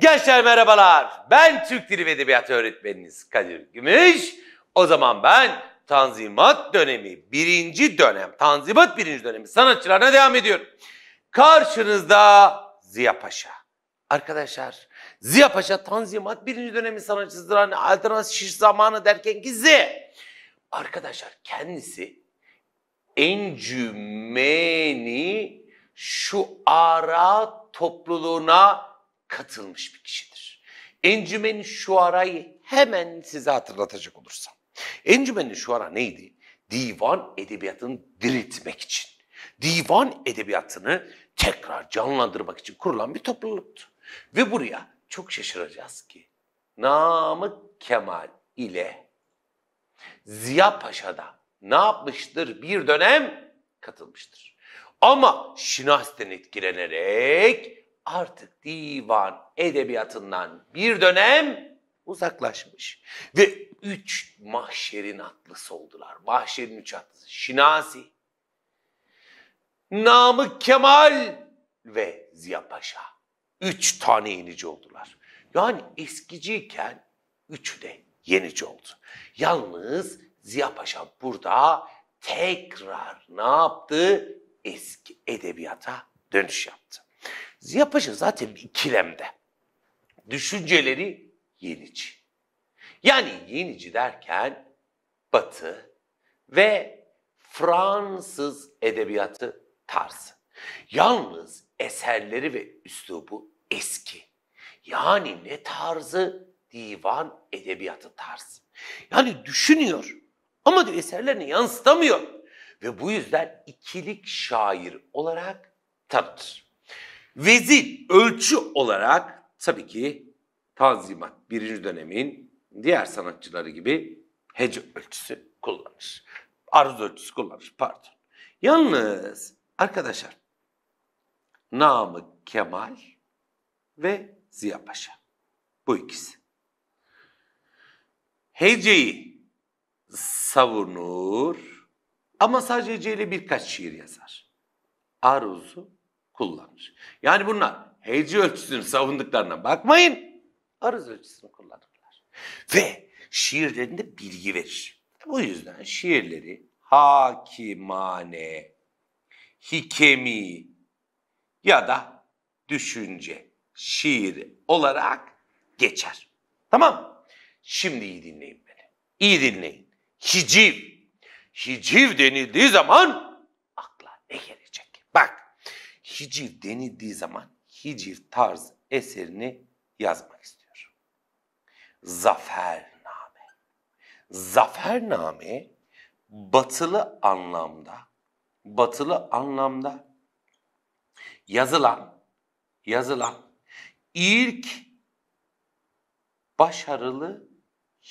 Gençler merhabalar. Ben Türk Dili ve Edebiyatı öğretmeniniz Kadir Gümüş. O zaman ben Tanzimat dönemi birinci dönem, Tanzimat birinci dönemi sanatçılarına devam ediyorum. Karşınızda Ziya Paşa. Arkadaşlar Ziya Paşa Tanzimat birinci dönemi sanatçısıdır. Hani alternatif şiş zamanı derken ki Z. Arkadaşlar kendisi encümeni şu ara topluluğuna katılmış bir kişidir. Encümen Şuara'yı hemen size hatırlatacak olursam. Encümen Şuara neydi? Divan edebiyatını diriltmek için, divan edebiyatını tekrar canlandırmak için kurulan bir topluluktu. Ve buraya çok şaşıracağız ki Namık Kemal ile Ziya Paşa da ne yapmıştır bir dönem katılmıştır. Ama Şinas'ten etkilenerek artık divan edebiyatından bir dönem uzaklaşmış. Ve üç mahşerin atlısı oldular. Mahşerin üç atlısı. Şinasi, namı Kemal ve Ziya Paşa. Üç tane yenici oldular. Yani eskiciyken üçü de yenici oldu. Yalnız Ziya Paşa burada tekrar ne yaptı? Eski edebiyata dönüş yaptı. Ziya Paşa zaten bir ikilemde. Düşünceleri yenici. Yani yenici derken Batı ve Fransız edebiyatı tarzı. Yalnız eserleri ve üslubu eski. Yani ne tarzı? Divan edebiyatı tarzı. Yani düşünüyor ama diyor eserlerini yansıtamıyor. Ve bu yüzden ikilik şair olarak tanıtır. Vezin ölçü olarak tabii ki Tanzimat birinci dönemin diğer sanatçıları gibi hece ölçüsü kullanır. Aruz ölçüsü kullanır pardon. Yalnız arkadaşlar namı Kemal ve Ziya Paşa. Bu ikisi. Heceyi savunur ama sadece heceyle birkaç şiir yazar. Aruz'u kullanmış. Yani bunlar hece ölçüsünü savunduklarına bakmayın. Arız ölçüsünü kullanırlar. Ve şiirlerinde bilgi verir. Bu yüzden şiirleri hakimane, hikemi ya da düşünce şiir olarak geçer. Tamam Şimdi iyi dinleyin beni. İyi dinleyin. Hiciv. Hiciv denildiği zaman hiciv denildiği zaman hiciv tarz eserini yazmak istiyor. Zafername. Zafername batılı anlamda, batılı anlamda yazılan, yazılan ilk başarılı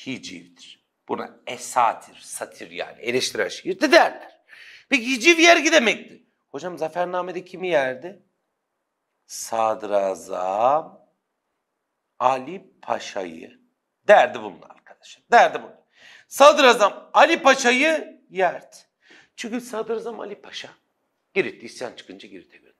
hicivdir. Buna esatir, satir yani eleştiren şiir de derler. Peki hiciv yergi demekti. Hocam zafernamede kimi yerdi? Sadrazam Ali Paşa'yı derdi bunun arkadaşım, Derdi bunu. Sadrazam Ali Paşa'yı yerdi. Çünkü Sadrazam Ali Paşa Girit'te isyan çıkınca Girit'e gönderildi.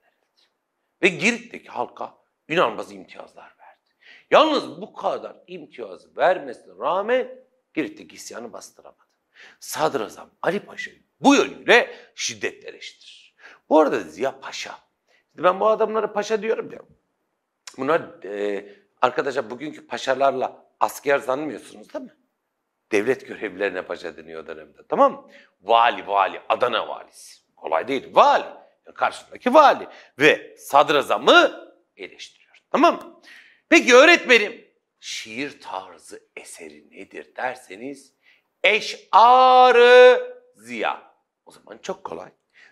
Ve Girit'teki halka inanılmaz imtiyazlar verdi. Yalnız bu kadar imtiyaz vermesine rağmen Girit'teki isyanı bastıramadı. Sadrazam Ali Paşa'yı bu yönüyle şiddetle eleştirir. Bu arada dedi ya paşa. Ben bu adamlara paşa diyorum ya. Bunlar e, arkadaşlar bugünkü paşalarla asker sanmıyorsunuz değil mi? Devlet görevlilerine paşa deniyor o dönemde. Tamam mı? Vali vali Adana valisi. Kolay değil. Vali. Yani karşısındaki vali. Ve sadrazamı eleştiriyor. Tamam mı? Peki öğretmenim şiir tarzı eseri nedir derseniz eşarı ziya. O zaman çok kolay.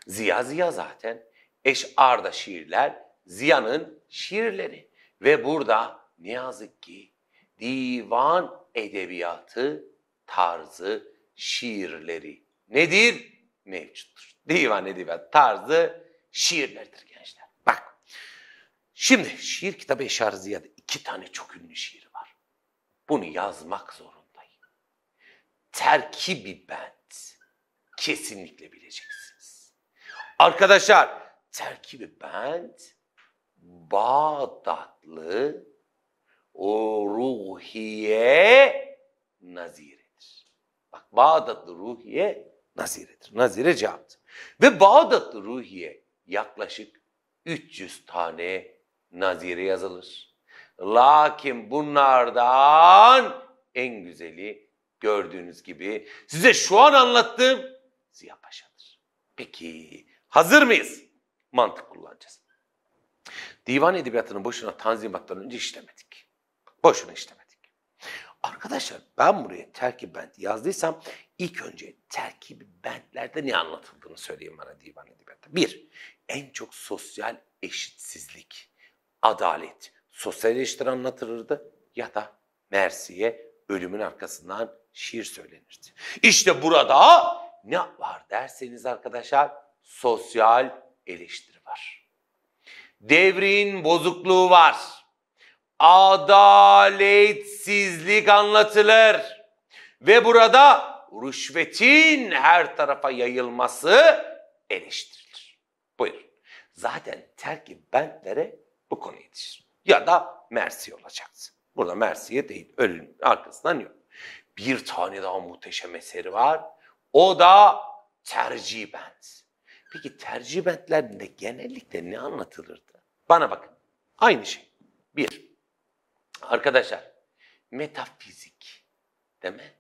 Ziya Ziya zaten. Eş'arda şiirler, Ziya'nın şiirleri. Ve burada ne yazık ki divan edebiyatı, tarzı, şiirleri nedir? Mevcuttur. Divan edebiyat tarzı şiirlerdir gençler. Bak, şimdi şiir kitabı Eşar Ziya'da iki tane çok ünlü şiir var. Bunu yazmak zorundayım. Terkibi bent kesinlikle bileceksin. Arkadaşlar terkibi bent Bağdatlı o ruhiye naziredir. Bak Bağdatlı ruhiye naziredir. Nazire cevaptır. Ve Bağdatlı ruhiye yaklaşık 300 tane nazire yazılır. Lakin bunlardan en güzeli gördüğünüz gibi size şu an anlattığım Ziya Paşa'dır. Peki Hazır mıyız? Mantık kullanacağız. Divan edebiyatının boşuna tanzimattan önce işlemedik. Boşuna işlemedik. Arkadaşlar ben buraya terkib bent yazdıysam ilk önce terkib bentlerde ne anlatıldığını söyleyeyim bana divan edebiyatta. Bir, en çok sosyal eşitsizlik, adalet, sosyal eleştiri anlatılırdı ya da Mersi'ye ölümün arkasından şiir söylenirdi. İşte burada ne var derseniz arkadaşlar sosyal eleştiri var. Devrin bozukluğu var. Adaletsizlik anlatılır. Ve burada rüşvetin her tarafa yayılması eleştirilir. Buyurun. Zaten terki bentlere bu konu yetişir. Ya da Mersi olacaksın. Burada Mersi'ye değil, ölüm arkasından yok. Bir tane daha muhteşem eseri var. O da Tercih Bent. Peki tercümentlerde genellikle ne anlatılırdı? Bana bakın. Aynı şey. Bir, arkadaşlar metafizik değil mi?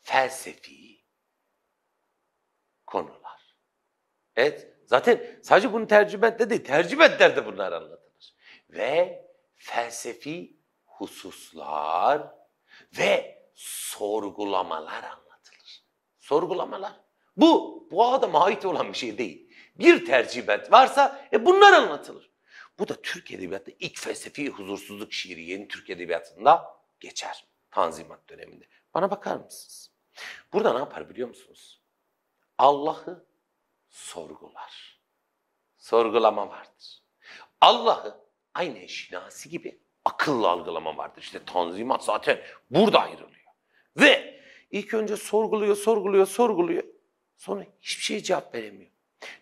Felsefi konular. Evet. Zaten sadece bunu tercümentle değil, tercümentlerde bunlar anlatılır. Ve felsefi hususlar ve sorgulamalar anlatılır. Sorgulamalar. Bu bu adama ait olan bir şey değil. Bir tercibet varsa e bunlar anlatılır. Bu da Türk Edebiyatı'nda ilk felsefi huzursuzluk şiiri yeni Türk Edebiyatı'nda geçer. Tanzimat döneminde. Bana bakar mısınız? Burada ne yapar biliyor musunuz? Allah'ı sorgular. Sorgulama vardır. Allah'ı aynı şinasi gibi akıllı algılama vardır. İşte Tanzimat zaten burada ayrılıyor. Ve ilk önce sorguluyor, sorguluyor, sorguluyor. Sonra hiçbir şeye cevap veremiyor.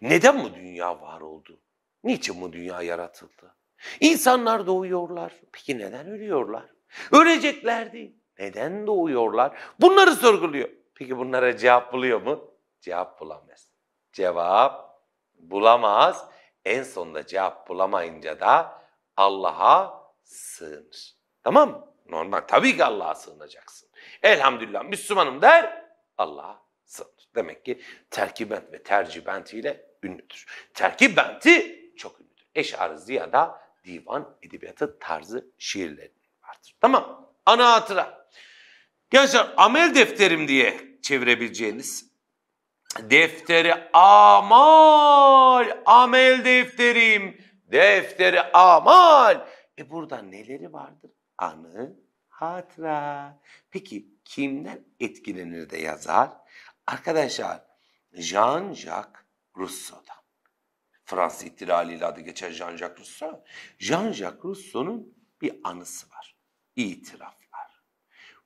Neden bu dünya var oldu? Niçin bu dünya yaratıldı? İnsanlar doğuyorlar. Peki neden ölüyorlar? Öleceklerdi. Neden doğuyorlar? Bunları sorguluyor. Peki bunlara cevap buluyor mu? Cevap bulamaz. Cevap bulamaz. En sonunda cevap bulamayınca da Allah'a sığınır. Tamam mı? Normal. Tabii ki Allah'a sığınacaksın. Elhamdülillah Müslümanım der. Allah'a Demek ki terkibent ve tercibentiyle ünlüdür. Terkibenti çok ünlüdür. ya da divan edebiyatı tarzı şiirleri vardır. Tamam. Ana hatıra. Gençler amel defterim diye çevirebileceğiniz defteri amal, amel defterim, defteri amal. E burada neleri vardır? Anı, hatıra. Peki kimden etkilenir de yazar? Arkadaşlar Jean-Jacques Rousseau'dan. Fransız ihtilaliyle adı geçen Jean-Jacques Rousseau. Jean-Jacques Rousseau'nun bir anısı var. İtiraflar.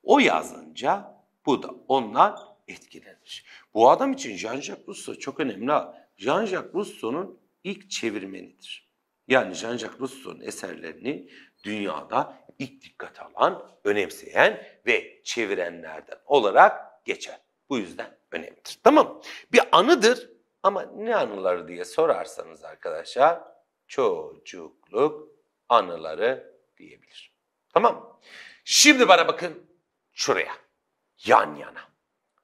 O yazınca bu da onlar etkilenir. Bu adam için Jean-Jacques Rousseau çok önemli. Jean-Jacques Rousseau'nun ilk çevirmenidir. Yani Jean-Jacques Rousseau'nun eserlerini dünyada ilk dikkate alan, önemseyen ve çevirenlerden olarak geçer. Bu yüzden önemlidir. Tamam bir anıdır ama ne anıları diye sorarsanız arkadaşlar çocukluk anıları diyebilir. Tamam Şimdi bana bakın şuraya yan yana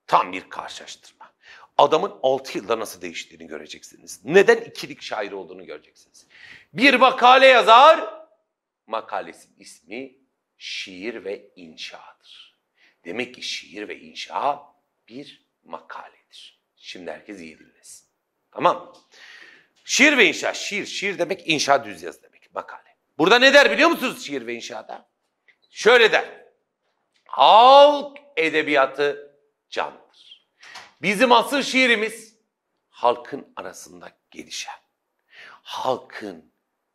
tam bir karşılaştırma. Adamın 6 yılda nasıl değiştiğini göreceksiniz. Neden ikilik şair olduğunu göreceksiniz. Bir makale yazar, makalesinin ismi şiir ve inşadır. Demek ki şiir ve inşa bir makaledir. Şimdi herkes iyi dinlesin. Tamam Şiir ve inşa. Şiir, şiir demek inşa düz yaz demek makale. Burada ne der biliyor musunuz şiir ve inşaada? Şöyle der. Halk edebiyatı canlıdır. Bizim asıl şiirimiz halkın arasında gelişen, halkın,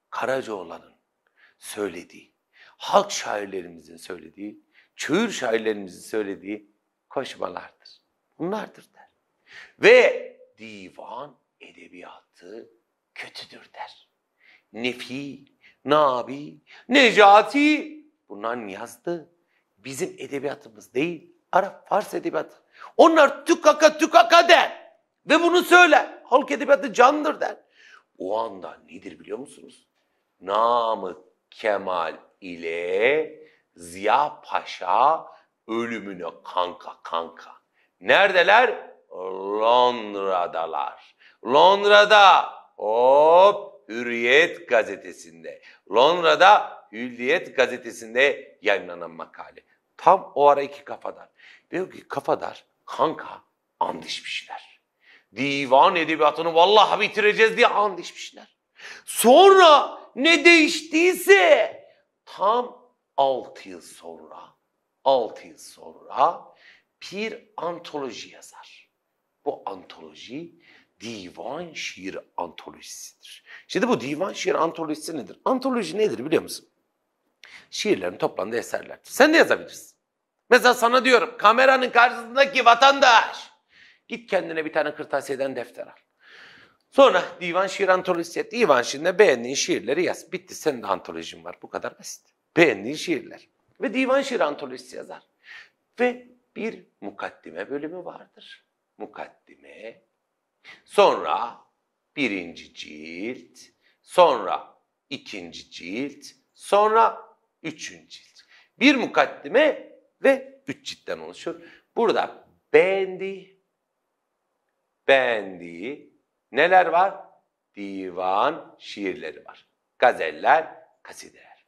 Karacaoğlan'ın söylediği, halk şairlerimizin söylediği, çığır şairlerimizin söylediği koşmalardır bunlardır der. Ve divan edebiyatı kötüdür der. Nefi, Nabi, Necati bunlar yazdı. Bizim edebiyatımız değil. Arap, Fars edebiyatı. Onlar tükaka tükaka der. Ve bunu söyle. Halk edebiyatı candır der. O anda nedir biliyor musunuz? Namık Kemal ile Ziya Paşa ölümüne kanka kanka. Neredeler? Londra'dalar. Londra'da hop Hürriyet gazetesinde. Londra'da Hürriyet gazetesinde yayınlanan makale. Tam o ara iki kafadar. Diyor ki kafadar kanka and içmişler. Divan edebiyatını vallahi bitireceğiz diye and içmişler. Sonra ne değiştiyse tam 6 yıl sonra 6 yıl sonra bir antoloji yazar. Bu antoloji divan şiir antolojisidir. Şimdi bu divan şiir antolojisi nedir? Antoloji nedir biliyor musun? Şiirlerin toplandığı eserler. Sen de yazabilirsin. Mesela sana diyorum kameranın karşısındaki vatandaş git kendine bir tane kırtasiyeden defter al. Sonra divan şiir antolojisi et. Divan şiirinde beğendiğin şiirleri yaz. Bitti senin de antolojin var. Bu kadar basit. Beğendiğin şiirler. Ve divan şiir antolojisi yazar. Ve bir mukaddime bölümü vardır. Mukaddime. Sonra birinci cilt, sonra ikinci cilt, sonra üçüncü cilt. Bir mukaddime ve üç ciltten oluşur. Burada beğendiği, beğendiği neler var? Divan şiirleri var. Gazeller, kasideler.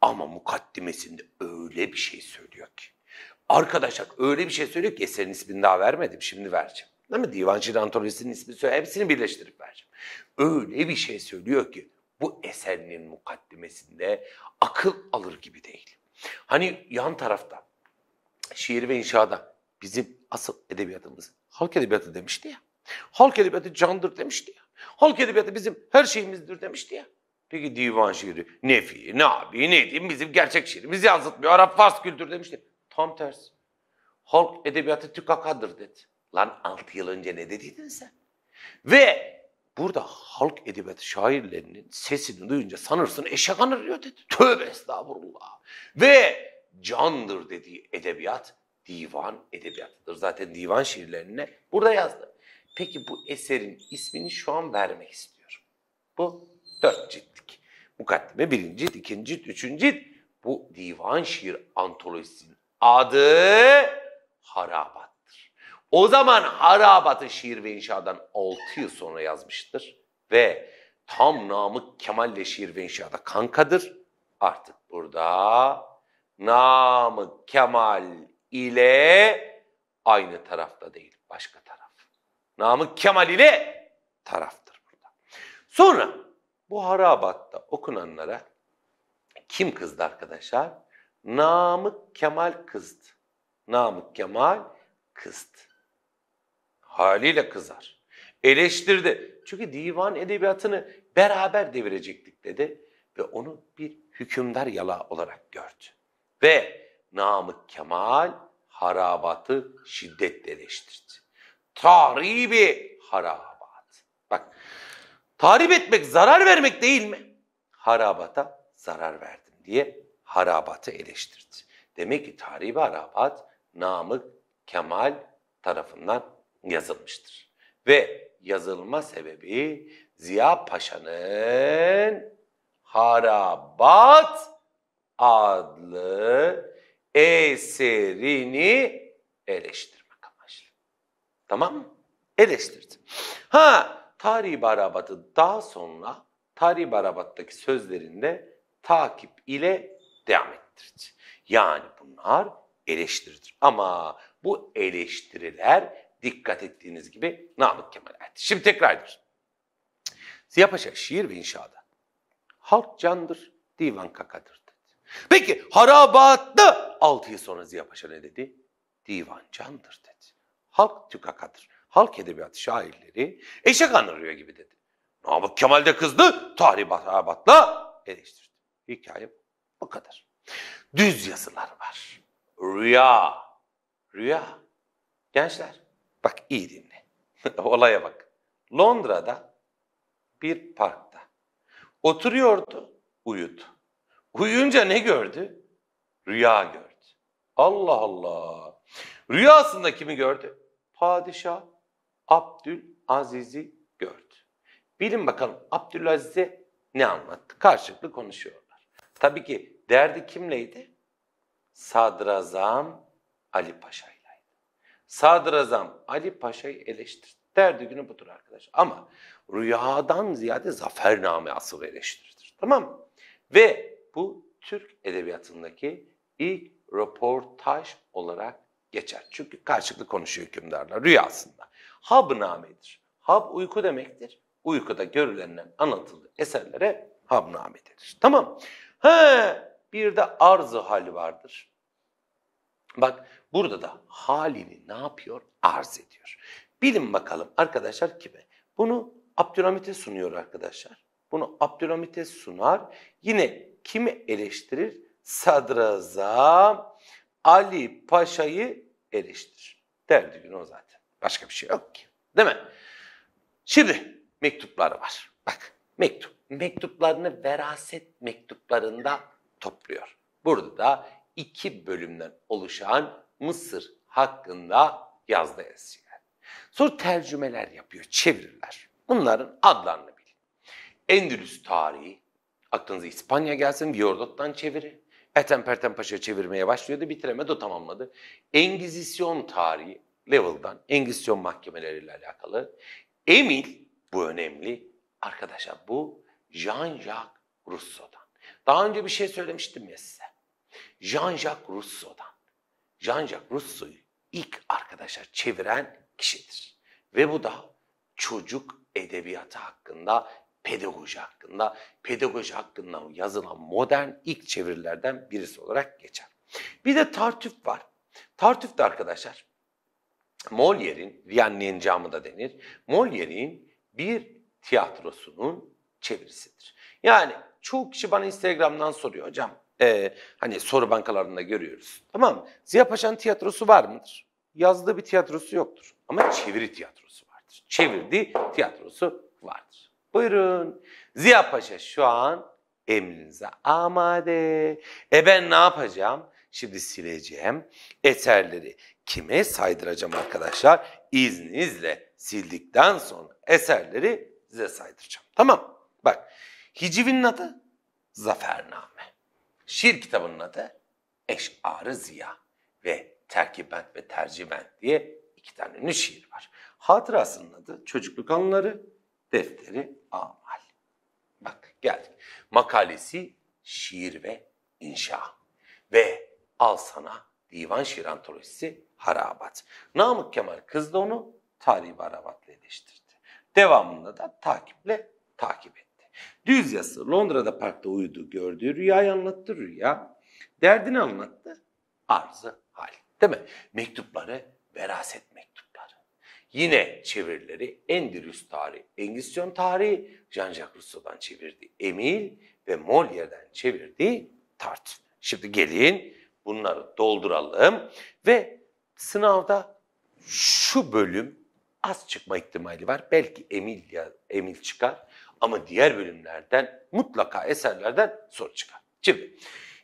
Ama mukaddimesinde öyle bir şey söylüyor ki. Arkadaşlar öyle bir şey söylüyor ki eserin ismini daha vermedim şimdi vereceğim. Değil mi? Divancı antolojisinin ismini söyle hepsini birleştirip vereceğim. Öyle bir şey söylüyor ki bu eserinin mukaddimesinde akıl alır gibi değil. Hani yan tarafta şiir ve inşaada bizim asıl edebiyatımız halk edebiyatı demişti ya. Halk edebiyatı candır demişti ya. Halk edebiyatı bizim her şeyimizdir demişti ya. Peki divan şiiri, nefi, nabi, ne diyeyim bizim gerçek şiirimizi yansıtmıyor. Arap Fars kültür demişti. Tam tersi. Halk edebiyatı tükakadır dedi. Lan 6 yıl önce ne dediydin sen? Ve burada halk edebiyatı şairlerinin sesini duyunca sanırsın eşek anırıyor dedi. Tövbe estağfurullah. Ve candır dediği edebiyat divan edebiyatıdır. Zaten divan şiirlerine burada yazdı. Peki bu eserin ismini şu an vermek istiyorum. Bu dört ciltlik. Mukaddime birinci cilt, ikinci cilt, üçüncü cilt. Bu divan şiir antolojisinin adı harabattır. O zaman harabatı şiir ve inşadan 6 yıl sonra yazmıştır ve tam Namık Kemal ile şiir ve inşada kankadır. Artık burada Namık Kemal ile aynı tarafta değil başka taraf. Namık Kemal ile taraftır burada. Sonra bu harabatta okunanlara kim kızdı arkadaşlar? Namık Kemal kızdı. Namık Kemal kızdı. Haliyle kızar. Eleştirdi. Çünkü divan edebiyatını beraber devirecektik dedi ve onu bir hükümdar yala olarak gördü. Ve Namık Kemal harabatı şiddetle eleştirdi. Tahribi harabat. Bak tahrip etmek zarar vermek değil mi? Harabata zarar verdim diye harabatı eleştirdi. Demek ki tarihi harabat Namık Kemal tarafından yazılmıştır. Ve yazılma sebebi Ziya Paşa'nın Harabat adlı eserini eleştirmek amaçlı. Tamam mı? Eleştirdim. Ha, tarihi Barabat'ı daha sonra tarihi Barabat'taki sözlerinde takip ile devam ettirici. Yani bunlar eleştiridir. Ama bu eleştiriler dikkat ettiğiniz gibi Namık Kemal etti. Şimdi tekrar ediyoruz. Ziya Paşa şiir ve inşaada. Halk candır, divan kakadır dedi. Peki harabatta 6 yıl sonra Ziya Paşa ne dedi? Divan candır dedi. Halk tükakadır. Halk edebiyatı şairleri eşek anırıyor gibi dedi. Namık Kemal de kızdı, tarih harabatla eleştirdi. Hikayem bu kadar. Düz yazılar var. Rüya. Rüya. Gençler bak iyi dinle. Olaya bak. Londra'da bir parkta oturuyordu, uyudu. Uyuyunca ne gördü? Rüya gördü. Allah Allah. Rüyasında kimi gördü? Padişah Abdülaziz'i gördü. Bilin bakalım Abdülaziz'e ne anlattı? Karşılıklı konuşuyor. Tabii ki derdi kimleydi? Sadrazam Ali Paşa'ylaydı. Sadrazam Ali Paşa'yı eleştirdi. Derdi günü budur arkadaş. Ama rüyadan ziyade zafername asıl eleştiridir. Tamam mı? Ve bu Türk edebiyatındaki ilk röportaj olarak geçer. Çünkü karşılıklı konuşuyor hükümdarlar rüyasında. Hab Habnamedir. Hab uyku demektir. Uykuda görülenden anlatıldığı eserlere habname denir. Tamam. He, bir de arzı hal vardır. Bak burada da halini ne yapıyor? Arz ediyor. Bilin bakalım arkadaşlar kime? Bunu Abdülhamit'e sunuyor arkadaşlar. Bunu Abdülhamit'e sunar. Yine kimi eleştirir? Sadrazam Ali Paşa'yı eleştirir. Derdi gün o zaten. Başka bir şey yok ki. Değil mi? Şimdi mektupları var. Bak mektup mektuplarını veraset mektuplarında topluyor. Burada da iki bölümden oluşan Mısır hakkında yazdığı eserler. Sonra tercümeler yapıyor, çevirirler. Bunların adlarını bilin. Endülüs tarihi, aklınıza İspanya gelsin, Viyordot'tan çeviri. Ethem Pertem Paşa çevirmeye başlıyordu, bitiremedi, o tamamladı. Engizisyon tarihi, Level'dan, Engizisyon mahkemeleriyle alakalı. Emil, bu önemli. Arkadaşlar bu Jean-Jacques Rousseau'dan. Daha önce bir şey söylemiştim ya size. Jean-Jacques Rousseau'dan. Jean-Jacques Rousseau'yu ilk arkadaşlar çeviren kişidir. Ve bu da çocuk edebiyatı hakkında, pedagoji hakkında, pedagoji hakkında yazılan modern ilk çevirilerden birisi olarak geçer. Bir de Tartuf var. Tartuf da arkadaşlar Molière'in, Viyanne'nin camı da denir. Molière'in bir tiyatrosunun çevirisidir. Yani çoğu kişi bana Instagram'dan soruyor hocam. E, hani soru bankalarında görüyoruz. Tamam mı? Ziya Paşa'nın tiyatrosu var mıdır? Yazdığı bir tiyatrosu yoktur. Ama çeviri tiyatrosu vardır. Çevirdiği tiyatrosu vardır. Buyurun. Ziya Paşa şu an emrinize amade. E ben ne yapacağım? Şimdi sileceğim eserleri. Kime saydıracağım arkadaşlar? İzninizle sildikten sonra eserleri size saydıracağım. Tamam Bak hicivin adı Zafername. Şiir kitabının adı Eş'arı Ziya ve Terkibent ve Tercibent diye iki tane ünlü şiir var. Hatırasının adı Çocukluk Anıları, Defteri Amal. Bak geldik. Makalesi Şiir ve İnşa ve Al Sana Divan Şiir Antolojisi Harabat. Namık Kemal kızdı onu, tarihi Harabat'la eleştirdi. Devamında da takiple takip et. Düz yası Londra'da parkta uyudu gördüğü rüyayı anlattı rüya. Derdini anlattı arzı hal. Değil mi? Mektupları veraset mektupları. Yine çevirileri Endülüs tarihi, Engizisyon tarihi, Jean-Jacques Rousseau'dan çevirdi Emil ve Molière'den çevirdi Tart. Şimdi gelin bunları dolduralım ve sınavda şu bölüm az çıkma ihtimali var. Belki Emil ya Emil çıkar ama diğer bölümlerden mutlaka eserlerden soru çıkar. Şimdi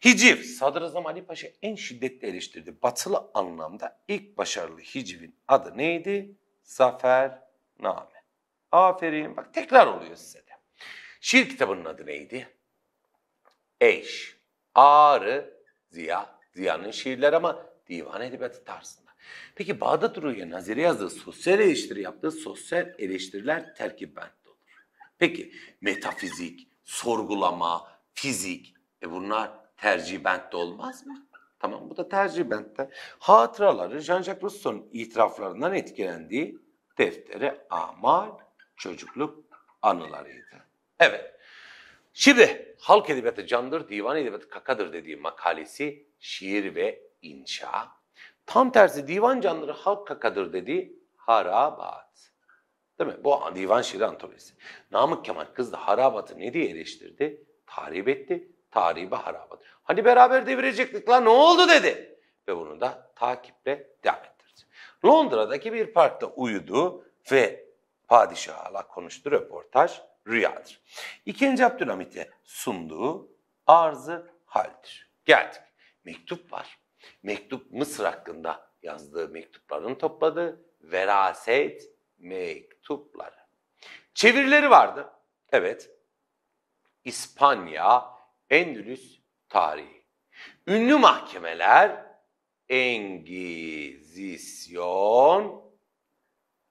hiciv Sadrazam Ali Paşa en şiddetli eleştirdi. Batılı anlamda ilk başarılı hicivin adı neydi? Zafer Zafername. Aferin bak tekrar oluyor size de. Şiir kitabının adı neydi? Eş, Ağrı, Ziya. Ziya'nın şiirleri ama divan edebiyatı tarzında. Peki Bağdat Ruhi'ye nazire yazdığı sosyal eleştiri yaptığı sosyal eleştiriler terkiben Peki metafizik, sorgulama, fizik e bunlar tercihbent olmaz mı? Tamam bu da tercih tercihbentte. Hatıraları Jean-Jacques Rousseau'nun itiraflarından etkilendiği defteri amal çocukluk anılarıydı. Evet. Şimdi halk edebiyatı candır, divan edebiyatı kakadır dediği makalesi şiir ve inşa. Tam tersi divan canları halk kakadır dediği harabat. Değil mi? Bu divan şiiri antolojisi. Namık Kemal kız da harabatı ne diye eleştirdi? Tahrip etti. Tahribi harabat. Hani beraber devirecektik lan ne oldu dedi. Ve bunu da takiple devam ettirdi. Londra'daki bir parkta uyudu ve padişahla konuştu röportaj rüyadır. İkinci Abdülhamit'e sunduğu arzı haldir. Geldik. Mektup var. Mektup Mısır hakkında yazdığı mektupların topladı. Veraset mektupları. Çevirileri vardı. Evet. İspanya, Endülüs tarihi. Ünlü mahkemeler Engizisyon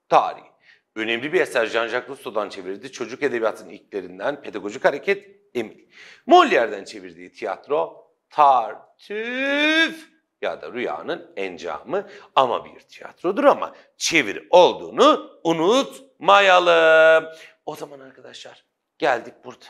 tarihi. Önemli bir eser Jean-Jacques Rousseau'dan çevirdi. Çocuk edebiyatının ilklerinden pedagojik hareket Emil. Molière'den çevirdiği tiyatro Tartüf ya da rüyanın encamı ama bir tiyatrodur ama çeviri olduğunu unutmayalım. O zaman arkadaşlar geldik burada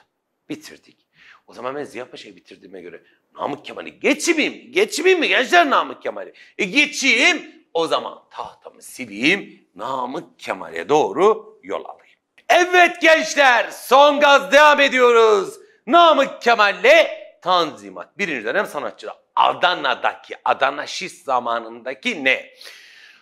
bitirdik. O zaman ben Ziya Paşa'yı bitirdiğime göre Namık Kemal'i geçeyim, geçmeyeyim mi gençler Namık Kemal'i? E geçeyim o zaman tahtamı sileyim Namık Kemal'e doğru yol alayım. Evet gençler son gaz devam ediyoruz. Namık Kemal'le Tanzimat birinci dönem sanatçıda Adana'daki, Adana Şist zamanındaki ne?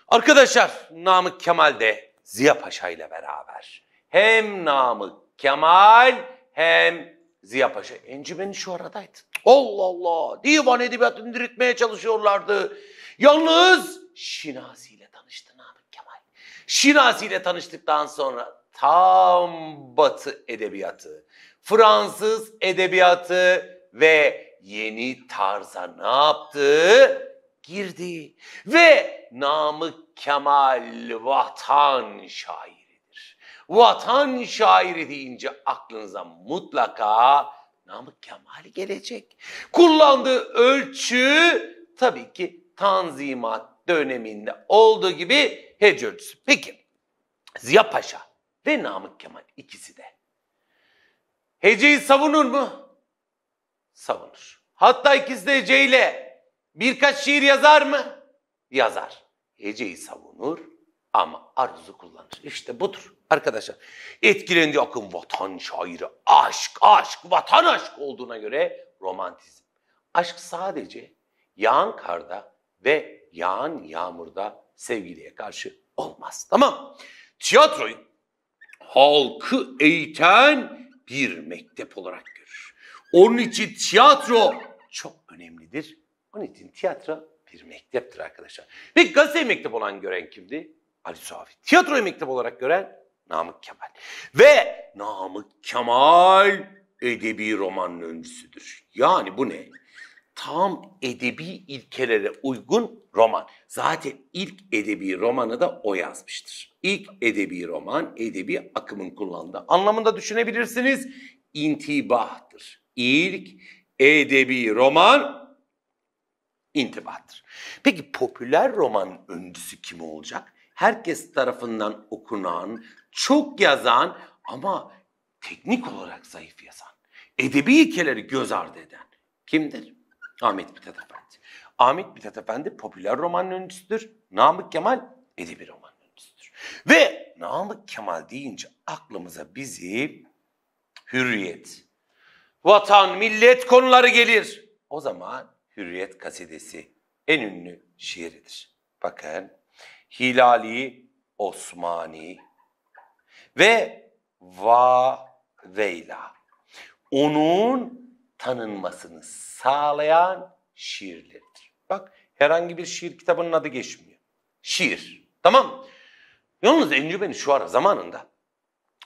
Arkadaşlar Namık Kemal de Ziya Paşa ile beraber hem Namık Kemal hem Ziya Paşa. Encümenin şu aradaydı. Allah Allah divan edebiyatını diriltmeye çalışıyorlardı. Yalnız Şinasi ile tanıştı Namık Kemal. Şinasi ile tanıştıktan sonra tam batı edebiyatı, Fransız edebiyatı ve yeni tarza ne yaptı? Girdi ve Namık Kemal vatan şairidir. Vatan şairi deyince aklınıza mutlaka Namık Kemal gelecek. Kullandığı ölçü tabii ki Tanzimat döneminde olduğu gibi hece ölçüsü. Peki Ziya Paşa ve Namık Kemal ikisi de heceyi savunur mu? savunur. Hatta ikizde Ece ile birkaç şiir yazar mı? Yazar. Ece'yi savunur ama arzu kullanır. İşte budur arkadaşlar. Etkilendi akım vatan şairi. Aşk, aşk, vatan aşk olduğuna göre romantizm. Aşk sadece yağan karda ve yağan yağmurda sevgiliye karşı olmaz. Tamam. Tiyatroyu halkı eğiten bir mektep olarak görüyoruz onun için tiyatro çok önemlidir. Onun için tiyatro bir mekteptir arkadaşlar. Ve gazete mektep olan gören kimdi? Ali Suavi. Tiyatroyu mektep olarak gören Namık Kemal. Ve Namık Kemal edebi roman öncüsüdür. Yani bu ne? Tam edebi ilkelere uygun roman. Zaten ilk edebi romanı da o yazmıştır. İlk edebi roman, edebi akımın kullandığı anlamında düşünebilirsiniz. İntibahtır ilk edebi roman intibattır. Peki popüler roman öncüsü kim olacak? Herkes tarafından okunan, çok yazan ama teknik olarak zayıf yazan, edebi ilkeleri göz ardı eden kimdir? Ahmet Mithat Efendi. Ahmet Mithat Efendi popüler roman öncüsüdür. Namık Kemal edebi roman öncüsüdür. Ve Namık Kemal deyince aklımıza bizim Hürriyet, vatan, millet konuları gelir. O zaman Hürriyet Kasidesi en ünlü şiiridir. Bakın Hilali Osmani ve Va Veyla. Onun tanınmasını sağlayan şiirleridir. Bak herhangi bir şiir kitabının adı geçmiyor. Şiir. Tamam mı? Yalnız Encümen şu ara zamanında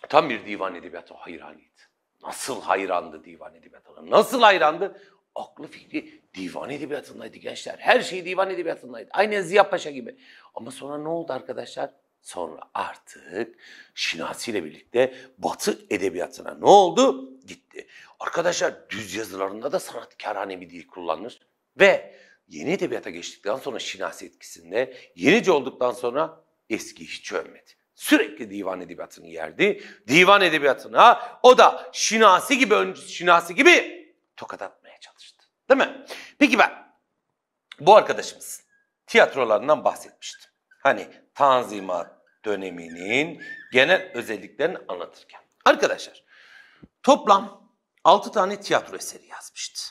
tam bir divan edebiyatı hayranıydı. Nasıl hayrandı divan edebiyatına? Nasıl hayrandı? Aklı fikri divan edebiyatındaydı gençler. Her şey divan edebiyatındaydı. Aynen Ziya Paşa gibi. Ama sonra ne oldu arkadaşlar? Sonra artık Şinasi ile birlikte Batı edebiyatına ne oldu? Gitti. Arkadaşlar düz yazılarında da sanatkarane bir dil kullanır. Ve yeni edebiyata geçtikten sonra Şinasi etkisinde, yenice olduktan sonra eski hiç ölmedi. Sürekli divan edebiyatını yerdi. Divan edebiyatına o da Şinasi gibi öncü Şinasi gibi tokat atmaya çalıştı. Değil mi? Peki ben bu arkadaşımız tiyatrolarından bahsetmiştim. Hani Tanzimat döneminin genel özelliklerini anlatırken. Arkadaşlar toplam 6 tane tiyatro eseri yazmıştı.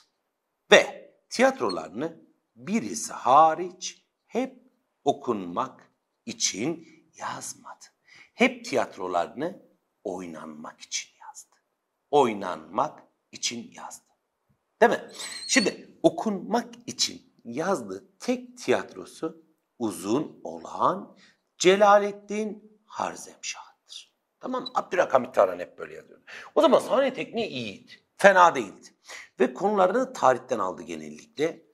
Ve tiyatrolarını birisi hariç hep okunmak için yazmadı hep tiyatrolarını oynanmak için yazdı. Oynanmak için yazdı. Değil mi? Şimdi okunmak için yazdığı tek tiyatrosu uzun olan Celalettin Harzemşah'tır. Tamam mı? Abdülhakamit Tarhan hep böyle yazıyor. O zaman sahne tekniği iyiydi. Fena değildi. Ve konularını tarihten aldı genellikle.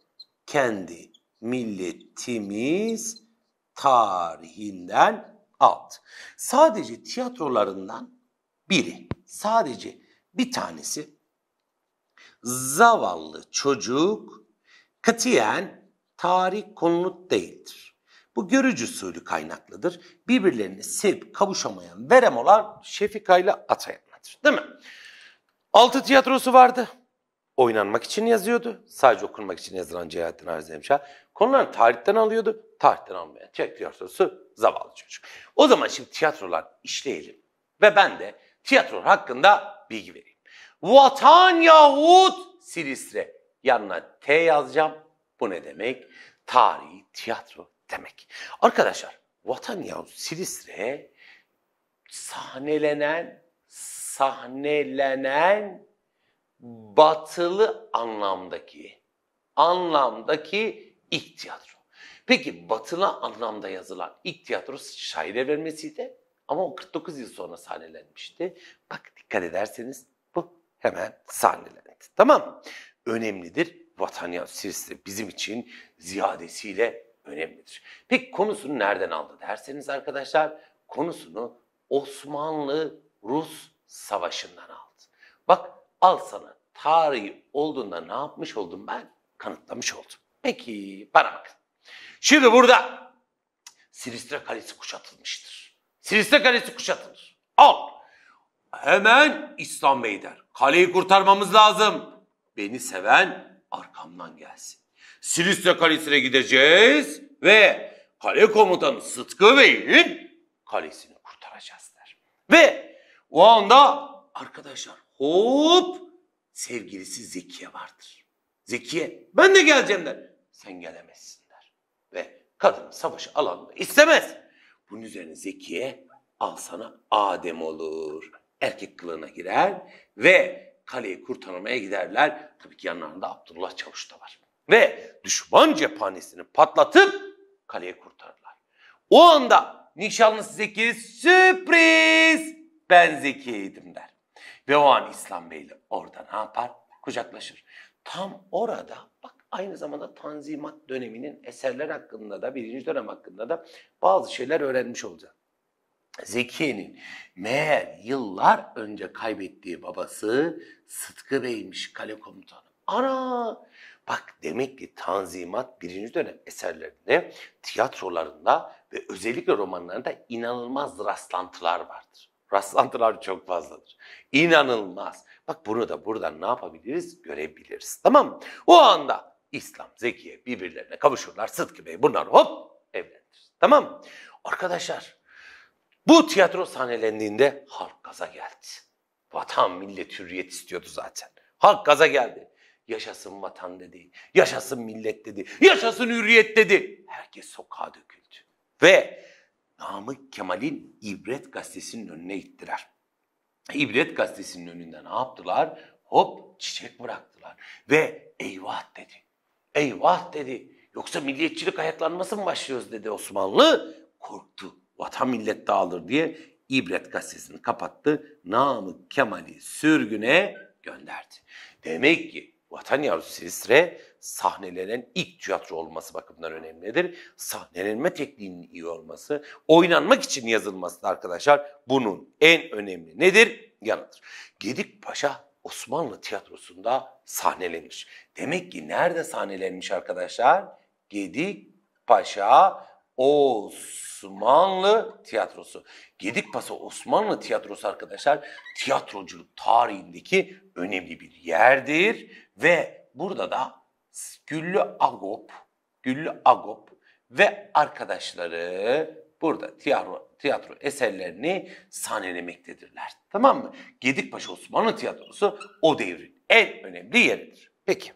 Kendi milletimiz tarihinden alt. Sadece tiyatrolarından biri, sadece bir tanesi zavallı çocuk katiyen tarih konulu değildir. Bu görücü usulü kaynaklıdır. Birbirlerini sevip kavuşamayan veremolar Şefika ile Atayan'ladır. Değil mi? Altı tiyatrosu vardı oynanmak için yazıyordu. Sadece okunmak için yazılan Celalettin Arz Konuları tarihten alıyordu, tarihten almaya. Tek tiyatrosu zavallı çocuk. O zaman şimdi tiyatrolar işleyelim. Ve ben de tiyatro hakkında bilgi vereyim. Vatan yahut Silistre. Yanına T yazacağım. Bu ne demek? Tarihi tiyatro demek. Arkadaşlar vatan yahut Silistre sahnelenen sahnelenen batılı anlamdaki anlamdaki ilk tiyatro. Peki batılı anlamda yazılan ilk tiyatro şaire vermesiydi ama o 49 yıl sonra sahnelenmişti. Bak dikkat ederseniz bu hemen sahnelendi. Tamam Önemlidir. Vatan Sirsi bizim için ziyadesiyle önemlidir. Peki konusunu nereden aldı derseniz arkadaşlar konusunu Osmanlı-Rus savaşından aldı. Bak Al sana tarihi olduğunda ne yapmış oldum ben? Kanıtlamış oldum. Peki bana bakın. Şimdi burada Silistre Kalesi kuşatılmıştır. Silistre Kalesi kuşatılır. Al. Hemen İslam Bey der. Kaleyi kurtarmamız lazım. Beni seven arkamdan gelsin. Silistre Kalesi'ne gideceğiz ve kale komutanı Sıtkı Bey'in kalesini kurtaracağız der. Ve o anda arkadaşlar Hop sevgilisi Zekiye vardır. Zekiye ben de geleceğim der. Sen gelemezsin der. Ve kadın savaş alanında istemez. Bunun üzerine Zekiye al sana Adem olur. Erkek kılığına girer ve kaleyi kurtarmaya giderler. Tabii ki yanlarında Abdullah Çavuş da var. Ve düşman cephanesini patlatıp kaleyi kurtarırlar. O anda nişanlısı Zeki sürpriz ben Zekiye'ydim der. Ve o an İslam Bey orada ne yapar? Kucaklaşır. Tam orada bak aynı zamanda Tanzimat döneminin eserler hakkında da birinci dönem hakkında da bazı şeyler öğrenmiş olacak. Zekiye'nin meğer yıllar önce kaybettiği babası Sıtkı Bey'miş kale komutanı. Ana! Bak demek ki Tanzimat birinci dönem eserlerinde, tiyatrolarında ve özellikle romanlarında inanılmaz rastlantılar vardır. Rastlantılar çok fazladır. İnanılmaz. Bak bunu da buradan ne yapabiliriz? Görebiliriz. Tamam mı? O anda İslam, Zekiye birbirlerine kavuşurlar. Sıtkı Bey bunlar hop evlenir. Tamam mı? Arkadaşlar bu tiyatro sahnelendiğinde halk gaza geldi. Vatan millet hürriyet istiyordu zaten. Halk gaza geldi. Yaşasın vatan dedi, yaşasın millet dedi, yaşasın hürriyet dedi. Herkes sokağa döküldü. Ve Namık Kemal'in İbret Gazetesi'nin önüne gittiler. İbret Gazetesi'nin önünde ne yaptılar? Hop çiçek bıraktılar. Ve eyvah dedi. Eyvah dedi. Yoksa milliyetçilik ayaklanması mı başlıyoruz dedi Osmanlı. Korktu. Vatan millet dağılır diye İbret Gazetesi'ni kapattı. Namık Kemal'i sürgüne gönderdi. Demek ki vatan yavrusu Sisre sahnelenen ilk tiyatro olması bakımından önemlidir. Sahnelenme tekniğinin iyi olması, oynanmak için yazılması arkadaşlar bunun en önemli nedir? Yanıdır. Gedik Paşa Osmanlı tiyatrosunda sahnelenmiş. Demek ki nerede sahnelenmiş arkadaşlar? Gedik Paşa Osmanlı tiyatrosu. Gedik Paşa Osmanlı tiyatrosu arkadaşlar tiyatroculuk tarihindeki önemli bir yerdir ve burada da Güllü Agop, Güllü Agop ve arkadaşları burada tiyatro, tiyatro eserlerini sahnelemektedirler. Tamam mı? Gedikbaşı Osmanlı Tiyatrosu o devrin en önemli yeridir. Peki.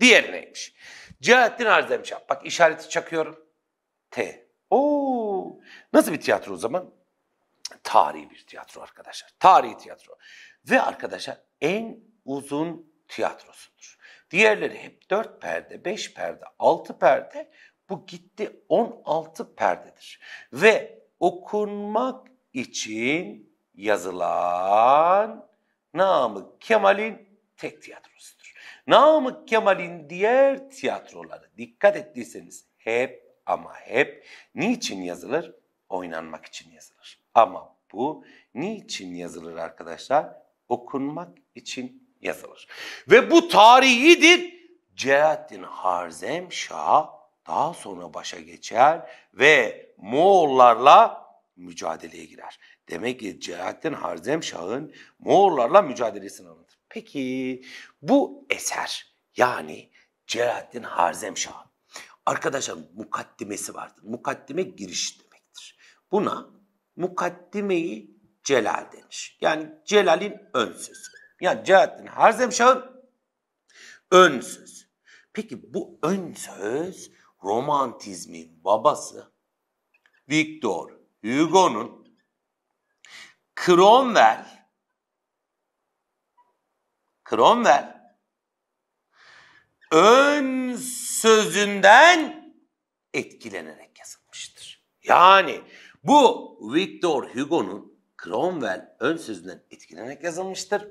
diğer neymiş? Cihattin Arzemşah. Bak işareti çakıyorum. T. Oo. Nasıl bir tiyatro o zaman? Tarihi bir tiyatro arkadaşlar. Tarihi tiyatro. Ve arkadaşlar en uzun tiyatrosudur. Diğerleri hep 4 perde, 5 perde, 6 perde. Bu gitti 16 perdedir. Ve okunmak için yazılan Namık Kemal'in tek tiyatrosudur. Namık Kemal'in diğer tiyatroları dikkat ettiyseniz hep ama hep niçin yazılır? Oynanmak için yazılır. Ama bu niçin yazılır arkadaşlar? Okunmak için yazılır. Ve bu tarihidir. Celalettin Harzem Şah daha sonra başa geçer ve Moğollarla mücadeleye girer. Demek ki Celalettin Harzem Şah'ın Moğollarla mücadelesini anlatır. Peki bu eser yani Celalettin Harzem Şah. Arkadaşlar mukaddimesi vardır. Mukaddime giriş demektir. Buna mukaddimeyi celal denir. Yani celalin ön sözü. Ya Celalettin Harzemşah'ın ön söz. Peki bu ön söz romantizmin babası Victor Hugo'nun Cromwell Cromwell ön sözünden etkilenerek yazılmıştır. Yani bu Victor Hugo'nun Cromwell ön sözünden etkilenerek yazılmıştır.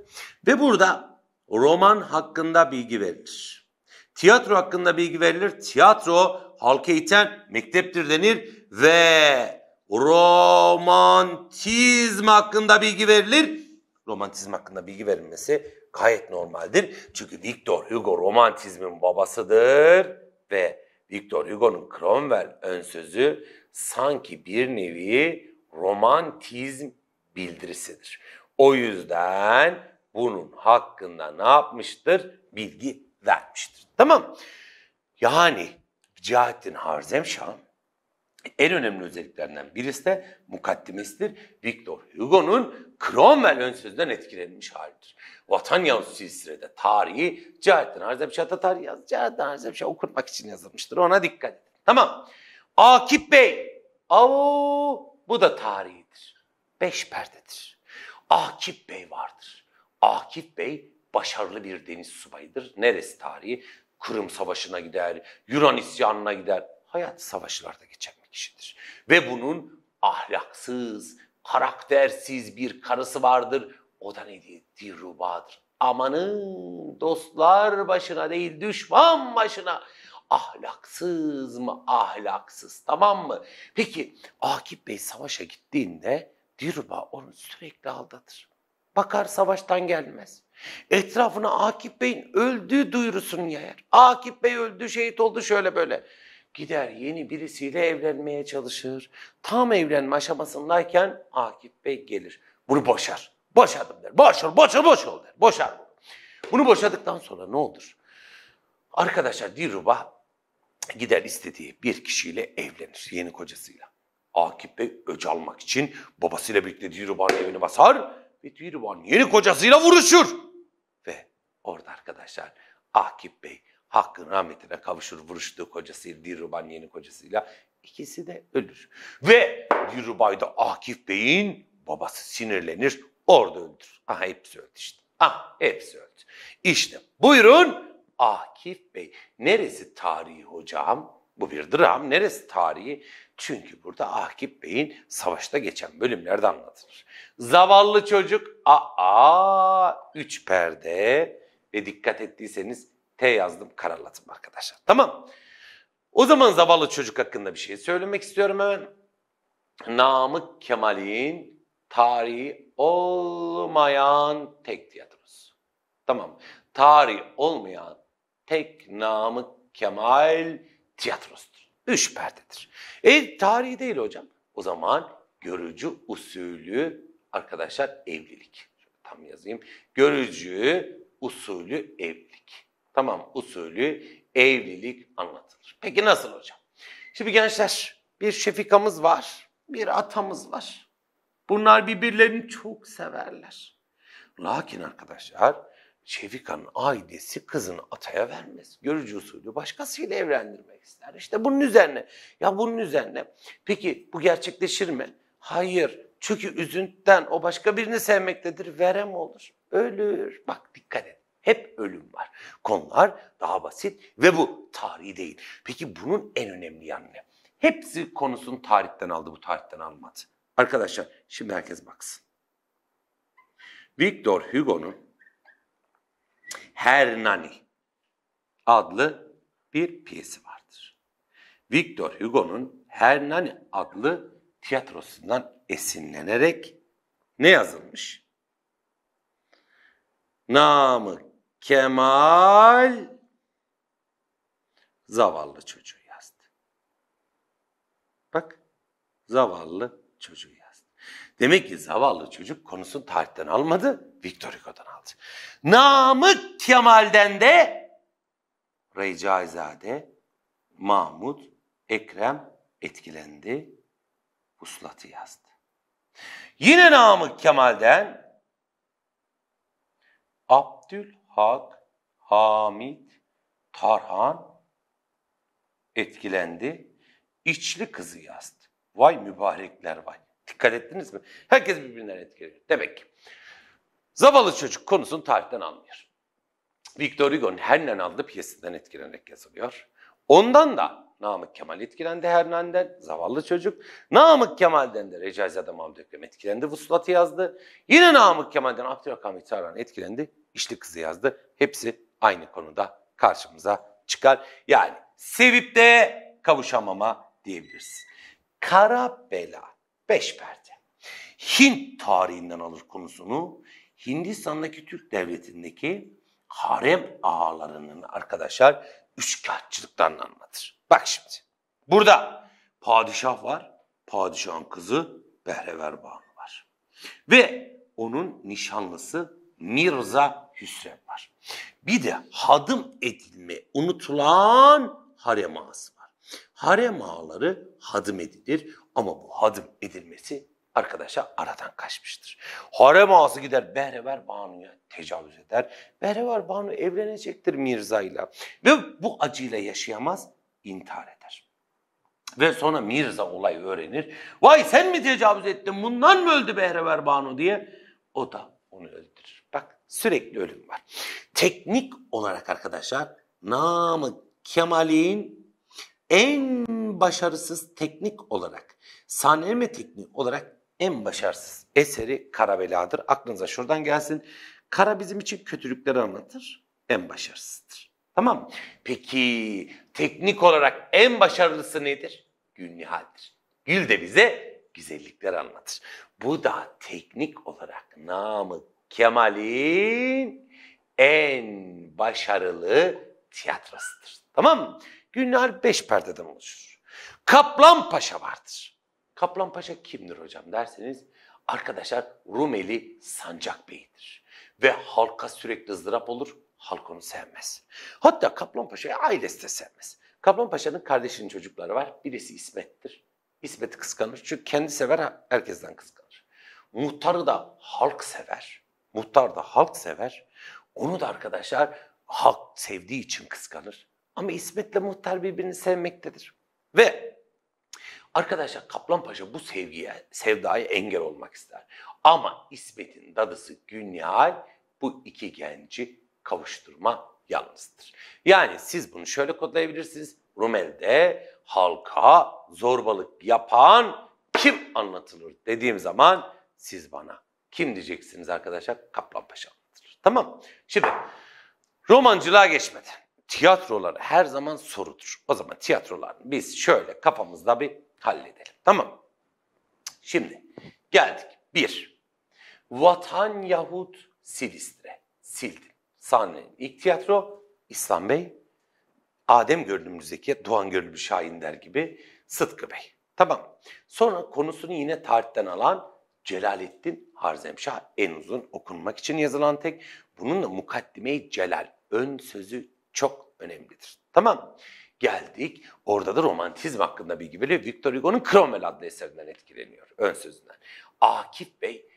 Ve burada roman hakkında bilgi verilir. Tiyatro hakkında bilgi verilir. Tiyatro halka iten mekteptir denir ve romantizm hakkında bilgi verilir. Romantizm hakkında bilgi verilmesi gayet normaldir. Çünkü Victor Hugo romantizmin babasıdır ve Victor Hugo'nun Cromwell ön sözü sanki bir nevi romantizm bildirisidir. O yüzden bunun hakkında ne yapmıştır? Bilgi vermiştir. Tamam. Yani Cihattin Harzemşah en önemli özelliklerinden birisi de mukaddimesidir. Victor Hugo'nun Cromwell ön sözünden etkilenmiş halidir. Vatan Yavuz silsilede tarihi Cihattin Harzemşah'ta tarih yazdı. Cihattin Harzemşah okunmak için yazılmıştır. Ona dikkat edin. Tamam. Akif Bey. Avo, bu da tarihi beş perdedir. Akif Bey vardır. Akif Bey başarılı bir deniz subayıdır. Neresi tarihi? Kırım Savaşı'na gider, Yunan isyanına gider. Hayat savaşlarda geçen bir kişidir. Ve bunun ahlaksız, karaktersiz bir karısı vardır. O da neydi? Diruba'dır. Amanın dostlar başına değil düşman başına. Ahlaksız mı? Ahlaksız tamam mı? Peki Akif Bey savaşa gittiğinde Dirba onu sürekli aldatır. Bakar savaştan gelmez. Etrafına Akif Bey'in öldüğü duyurusunu yayar. Akif Bey öldü, şehit oldu şöyle böyle. Gider yeni birisiyle evlenmeye çalışır. Tam evlenme aşamasındayken Akif Bey gelir. Bunu boşar. Boşadım der. Boşar, boşar, boşar der. Boşar. Bunu boşadıktan sonra ne olur? Arkadaşlar Dilruba gider istediği bir kişiyle evlenir yeni kocasıyla. Akif Bey öc almak için babasıyla birlikte Dirubani evini basar ve Dirubani yeni kocasıyla vuruşur. Ve orada arkadaşlar Akif Bey hakkın rahmetine kavuşur vuruştuğu kocasıyla Dirubani yeni kocasıyla ikisi de ölür. Ve Dirubay da Akif Bey'in babası sinirlenir orada öldür. Aha hepsi öldü işte. Ah hepsi öldü. İşte buyurun Akif Bey. Neresi tarihi hocam? Bu bir dram. Neresi tarihi? Çünkü burada Akif Bey'in savaşta geçen bölümlerde anlatılır. Zavallı çocuk aa üç perde ve dikkat ettiyseniz T yazdım kararlatım arkadaşlar. Tamam. O zaman zavallı çocuk hakkında bir şey söylemek istiyorum hemen. Namık Kemal'in tarihi olmayan tek tiyatrosu. Tamam. Tarihi olmayan tek Namık Kemal tiyatrosudur. Üç perdedir. E tarihi değil hocam. O zaman görücü usulü arkadaşlar evlilik. Şöyle tam yazayım. Görücü usulü evlilik. Tamam usulü evlilik anlatılır. Peki nasıl hocam? Şimdi gençler bir şefikamız var, bir atamız var. Bunlar birbirlerini çok severler. Lakin arkadaşlar Şefika'nın ailesi kızını ataya vermez. Görücü usulü başkasıyla evlendirmek ister. İşte bunun üzerine. Ya bunun üzerine. Peki bu gerçekleşir mi? Hayır. Çünkü üzüntüden o başka birini sevmektedir. Verem olur. Ölür. Bak dikkat et. Hep ölüm var. Konular daha basit ve bu tarihi değil. Peki bunun en önemli yanı ne? Hepsi konusunu tarihten aldı, bu tarihten almadı. Arkadaşlar şimdi herkes baksın. Victor Hugo'nun Hernani adlı bir piyesi vardır. Victor Hugo'nun Hernani adlı tiyatrosundan esinlenerek ne yazılmış? Namı Kemal zavallı çocuğu yazdı. Bak zavallı çocuğu Demek ki zavallı çocuk konusunu tarihten almadı, Victor Hugo'dan aldı. Namık Kemal'den de Recaizade Caizade, Mahmut, Ekrem etkilendi, uslatı yazdı. Yine Namık Kemal'den Abdülhak, Hamit Tarhan etkilendi, içli kızı yazdı. Vay mübarekler vay. Dikkat ettiniz mi? Herkes birbirinden etkileniyor. Demek ki zavallı çocuk konusunu tarihten anlıyor. Victor Hugo'nun Hernan adlı piyesinden etkilenerek yazılıyor. Ondan da Namık Kemal etkilendi Hernan'den, zavallı çocuk. Namık Kemal'den de Recaizade Mahmut Ekrem etkilendi, Vuslat'ı yazdı. Yine Namık Kemal'den Abdülhakan Hitaran etkilendi, İşli Kız'ı yazdı. Hepsi aynı konuda karşımıza çıkar. Yani sevip de kavuşamama diyebiliriz. Kara bela Beş perde. Hint tarihinden alır konusunu. Hindistan'daki Türk devletindeki harem ağalarının arkadaşlar üçkağıtçılıklarını anlatır. Bak şimdi. Burada padişah var. Padişahın kızı Behrever Banu var. Ve onun nişanlısı Mirza Hüsrev var. Bir de hadım edilme unutulan harem ağası var. Harem ağaları hadım edilir. Ama bu hadım edilmesi arkadaşa aradan kaçmıştır. Harem ağası gider Behrever Banu'ya tecavüz eder. Behrever Banu evlenecektir Mirza'yla ve bu acıyla yaşayamaz intihar eder. Ve sonra Mirza olay öğrenir. Vay sen mi tecavüz ettin bundan mı öldü Behrever Banu diye. O da onu öldürür. Bak sürekli ölüm var. Teknik olarak arkadaşlar namı Kemal'in en başarısız teknik olarak Sahneleme tekniği olarak en başarısız eseri Karabela'dır. Aklınıza şuradan gelsin. Kara bizim için kötülükleri anlatır. En başarısızdır. Tamam Peki teknik olarak en başarılısı nedir? Gül Nihal'dir. Gül de bize güzellikler anlatır. Bu da teknik olarak namı Kemal'in en başarılı tiyatrasıdır. Tamam mı? Günler beş perdeden oluşur. Kaplan Paşa vardır. Kaplanpaşa kimdir hocam derseniz arkadaşlar Rumeli Sancak Bey'idir. Ve halka sürekli ızdırap olur, halk onu sevmez. Hatta Kaplanpaşa'yı ailesi de sevmez. Kaplanpaşa'nın kardeşinin çocukları var. Birisi İsmet'tir. İsmet'i kıskanır çünkü kendi sever herkesten kıskanır. Muhtarı da halk sever. Muhtar da halk sever. Onu da arkadaşlar halk sevdiği için kıskanır. Ama İsmet'le muhtar birbirini sevmektedir. Ve Arkadaşlar Kaplanpaşa bu sevgiye, sevdaya engel olmak ister. Ama İsmet'in dadısı Günyal bu iki genci kavuşturma yalnızdır. Yani siz bunu şöyle kodlayabilirsiniz. Rumeli'de halka zorbalık yapan kim anlatılır dediğim zaman siz bana kim diyeceksiniz arkadaşlar? Kaplanpaşa anlatılır. Tamam. Şimdi romancılığa geçmeden tiyatroları her zaman sorudur. O zaman tiyatrolar biz şöyle kafamızda bir halledelim. Tamam. Şimdi geldik. Bir. Vatan Yahut Silistre. Sildim. Sahnenin ilk tiyatro İslam Bey. Adem görünümüzdeki Doğan Görülü Şahin der gibi Sıtkı Bey. Tamam. Sonra konusunu yine tarihten alan Celalettin Harzemşah en uzun okunmak için yazılan tek. Bununla da mukaddimeyi Celal ön sözü çok önemlidir. Tamam. Geldik orada da romantizm hakkında bilgi veriyor. Victor Hugo'nun Cromwell adlı eserinden etkileniyor ön sözünden. Akif Bey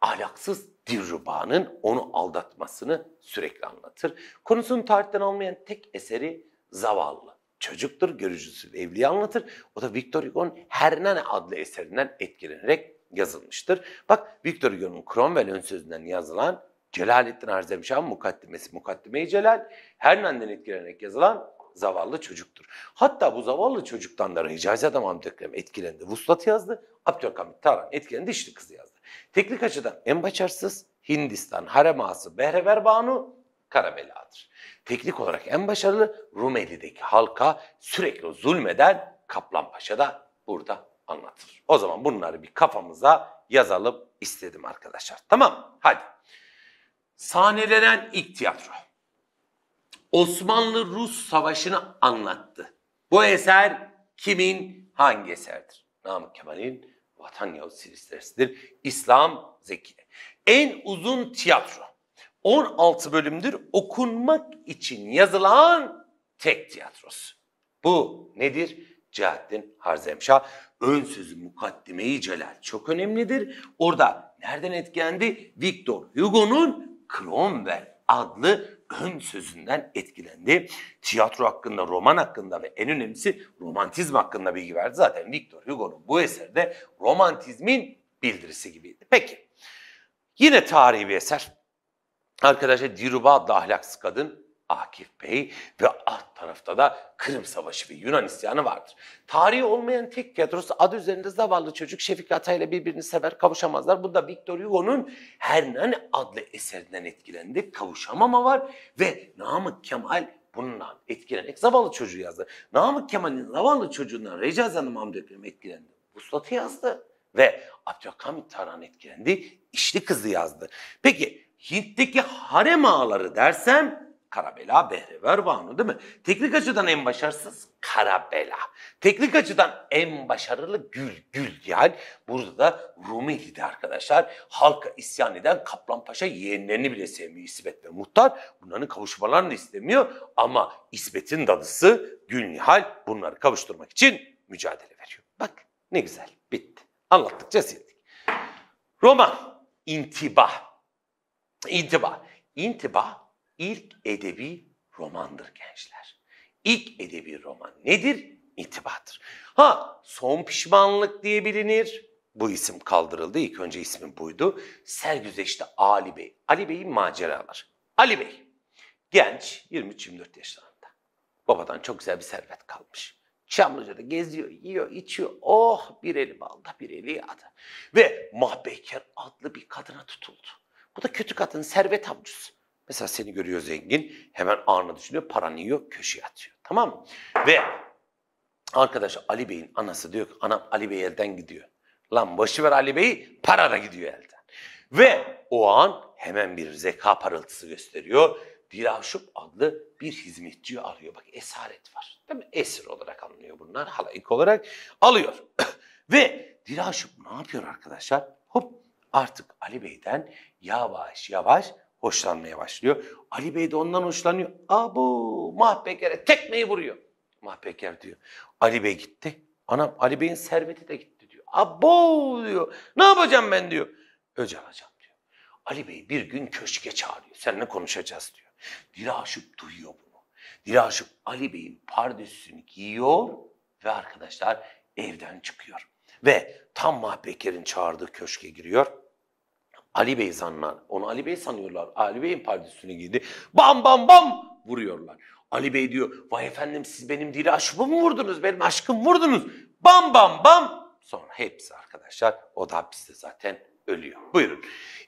ahlaksız Dirruba'nın onu aldatmasını sürekli anlatır. Konusunu tarihten almayan tek eseri Zavallı. Çocuktur, görücüsü evliya anlatır. O da Victor Hugo'nun Hernane adlı eserinden etkilenerek yazılmıştır. Bak Victor Hugo'nun Cromwell ön sözünden yazılan Celalettin Arzemşah'ın mukaddimesi, mukaddimeyi Celal, Hernan'den etkilenerek yazılan zavallı çocuktur. Hatta bu zavallı çocuktan da Hicazi adam Abdülhamit etkilendi. Vuslat yazdı. Abdülhamit Taran etkilendi. Dişli kızı yazdı. Teknik açıdan en başarısız Hindistan, Hareması, Behrever Banu, Karabela'dır. Teknik olarak en başarılı Rumeli'deki halka sürekli zulmeden Kaplanpaşa da burada anlatılır. O zaman bunları bir kafamıza yazalım istedim arkadaşlar. Tamam hadi. Sahnelenen ilk tiyatro. Osmanlı-Rus Savaşı'nı anlattı. Bu eser kimin hangi eserdir? Namık Kemal'in Vatan Yavuz Silistres'idir. İslam Zeki'ye En uzun tiyatro. 16 bölümdür okunmak için yazılan tek tiyatrosu. Bu nedir? Celalettin Harzemşah ön sözü mukaddimeyi celal çok önemlidir. Orada nereden etkilendi? Victor Hugo'nun Cromwell adlı ön sözünden etkilendi. Tiyatro hakkında, roman hakkında ve en önemlisi romantizm hakkında bilgi verdi. Zaten Victor Hugo'nun bu eserde romantizmin bildirisi gibiydi. Peki, yine tarihi bir eser. Arkadaşlar Diruba adlı ahlaksız kadın Akif Bey ve alt tarafta da Kırım Savaşı ve Yunan isyanı vardır. Tarihi olmayan tek tiyatrosu adı üzerinde zavallı çocuk Şefik Ata ile birbirini sever kavuşamazlar. Bu da Victor Hugo'nun Hernan adlı eserinden etkilendi. Kavuşamama var ve Namık Kemal bununla etkilenerek zavallı çocuğu yazdı. Namık Kemal'in zavallı çocuğundan Recep Hanım Hamdi Ökrem etkilendi. Vuslat'ı yazdı ve Abdülhamit Tarhan etkilendi. İşli kızı yazdı. Peki Hint'teki harem ağaları dersem Karabela, Behrever Banu değil mi? Teknik açıdan en başarısız Karabela. Teknik açıdan en başarılı Gül, Gül yani. Burada da Rumeli'de arkadaşlar halka isyan eden Kaplan Paşa yeğenlerini bile sevmiyor İsmet ve Muhtar. Bunların kavuşmalarını istemiyor ama İsmet'in dadısı Gül Nihal bunları kavuşturmak için mücadele veriyor. Bak ne güzel bitti. Anlattıkça sildik. Roman, intiba. İntiba. İntiba ilk edebi romandır gençler. İlk edebi roman nedir? İntibahtır. Ha son pişmanlık diye bilinir. Bu isim kaldırıldı. İlk önce ismi buydu. Sergüzeşte Ali Bey. Ali Bey'in maceralar. Ali Bey genç 23-24 yaşlarında. Babadan çok güzel bir servet kalmış. Çamlıca'da geziyor, yiyor, içiyor. Oh bir eli balda bir eli yağda. Ve Mahbeker adlı bir kadına tutuldu. Bu da kötü kadın, servet avcısı. Mesela seni görüyor zengin, hemen anını düşünüyor, paranı yiyor, köşeye atıyor. Tamam mı? Ve arkadaş Ali Bey'in anası diyor ki, anam Ali Bey elden gidiyor. Lan boşuver Ali Bey'i, para da gidiyor elden. Ve o an hemen bir zeka parıltısı gösteriyor. Dilaşup adlı bir hizmetçi arıyor. Bak esaret var. Değil mi? Esir olarak anlıyor bunlar. Halayık olarak alıyor. Ve Dilaşup ne yapıyor arkadaşlar? Hop artık Ali Bey'den yavaş yavaş hoşlanmaya başlıyor. Ali Bey de ondan hoşlanıyor. Abo Mahpeker'e tekmeyi vuruyor. Mahpeker diyor. Ali Bey gitti. Anam Ali Bey'in serveti de gitti diyor. Abo diyor. Ne yapacağım ben diyor. Öc alacağım diyor. Ali Bey bir gün köşke çağırıyor. Seninle konuşacağız diyor. Diraşup duyuyor bunu. Diraşup Ali Bey'in pardesüsünü giyiyor ve arkadaşlar evden çıkıyor. Ve tam Mahpeker'in çağırdığı köşke giriyor. Ali Bey zanlar. Onu Ali Bey sanıyorlar. Ali Bey'in pardesünü girdi, Bam bam bam vuruyorlar. Ali Bey diyor vay efendim siz benim diri aşkımı mı vurdunuz? Benim aşkımı vurdunuz. Bam bam bam. Sonra hepsi arkadaşlar o da hapiste zaten ölüyor. Buyurun.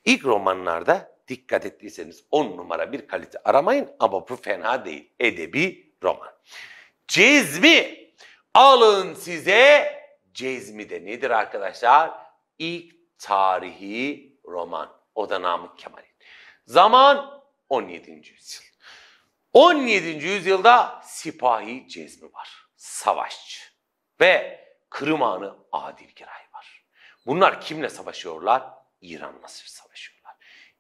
İlk romanlarda dikkat ettiyseniz on numara bir kalite aramayın ama bu fena değil. Edebi roman. Cezmi. Alın size cezmi de nedir arkadaşlar? İlk tarihi roman. O da Namık Kemal'in. Zaman 17. yüzyıl. 17. yüzyılda sipahi cezmi var. Savaşçı. Ve Kırım Hanı Adil Giray var. Bunlar kimle savaşıyorlar? İran'la savaşıyorlar.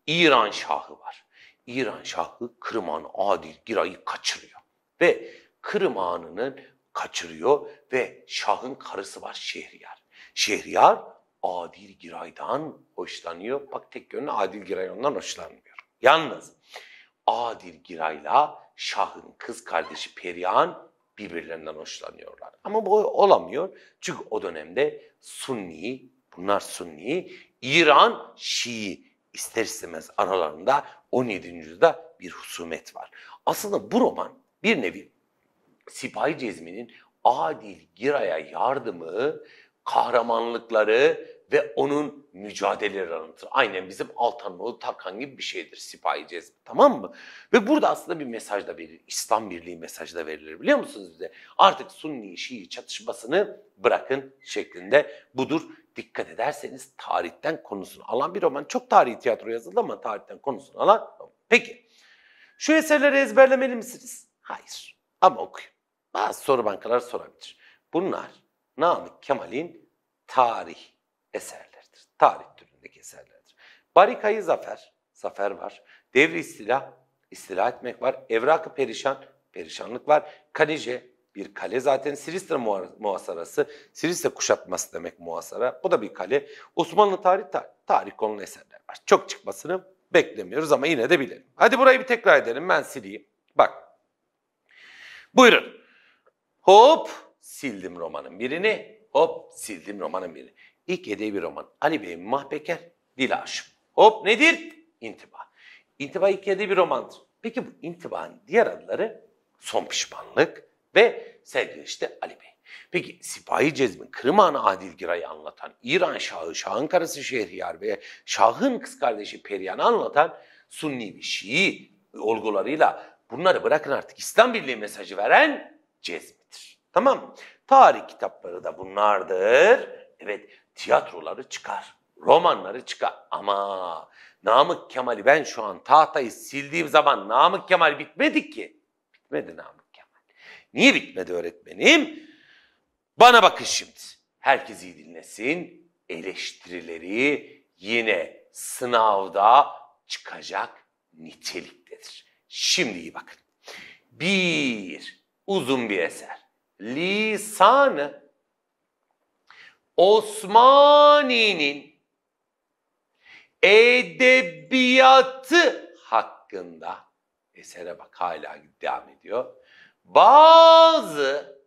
İran Şahı var. İran Şahı Kırım Hanı Adil Giray'ı kaçırıyor. Ve Kırım Hanı'nın kaçırıyor ve Şah'ın karısı var Şehriyar. Şehriyar Adil Giray'dan hoşlanıyor. Bak tek yönü Adil Giray ondan hoşlanmıyor. Yalnız Adil Giray'la Şah'ın kız kardeşi Perihan birbirlerinden hoşlanıyorlar. Ama bu olamıyor. Çünkü o dönemde Sunni, bunlar Sunni, İran Şii ister istemez aralarında 17. yüzyılda bir husumet var. Aslında bu roman bir nevi Sipahi Cezmi'nin Adil Giray'a yardımı kahramanlıkları ve onun mücadeleleri anlatır. Aynen bizim Altanlıoğlu Tarkan gibi bir şeydir Sipahi Cezmi tamam mı? Ve burada aslında bir mesaj da verilir. İslam Birliği mesajı da verilir biliyor musunuz bize? Artık Sunni Şii çatışmasını bırakın şeklinde budur. Dikkat ederseniz tarihten konusunu alan bir roman. Çok tarihi tiyatro yazıldı ama tarihten konusunu alan. Peki şu eserleri ezberlemeli misiniz? Hayır ama okuyun. Bazı soru bankaları sorabilir. Bunlar Namık Kemal'in tarih eserleridir. Tarih türündeki eserlerdir. Barikayı zafer, zafer var. Devri istila, istila etmek var. Evrakı perişan, perişanlık var. Kalece, bir kale zaten Silistra muhasarası, Silistra kuşatması demek muhasara. Bu da bir kale. Osmanlı tarih, tarih konulu eserler var. Çok çıkmasını beklemiyoruz ama yine de bilelim. Hadi burayı bir tekrar edelim ben sileyim. Bak. Buyurun. Hop sildim romanın birini, hop sildim romanın birini. İlk edebi roman Ali Bey Mahbeker Dil Aşım. Hop nedir? İntiba. İntiba ilk edebi romandır. Peki bu intibanın diğer adları Son Pişmanlık ve Sergileşti Ali Bey. Peki Sipahi Cezmin, Kırım Adil Giray'ı anlatan, İran Şahı, Şah'ın karısı Şehriyar ve Şah'ın kız kardeşi Periyan'ı anlatan Sunni bir Şii olgularıyla bunları bırakın artık İslam Birliği mesajı veren Cezmi. Tamam Tarih kitapları da bunlardır. Evet tiyatroları çıkar. Romanları çıkar. Ama Namık Kemal'i ben şu an tahtayı sildiğim zaman Namık Kemal bitmedi ki. Bitmedi Namık Kemal. Niye bitmedi öğretmenim? Bana bakın şimdi. Herkes iyi dinlesin. Eleştirileri yine sınavda çıkacak niteliktedir. Şimdi iyi bakın. Bir, uzun bir eser lisanı Osmani'nin edebiyatı hakkında esere bak hala devam ediyor. Bazı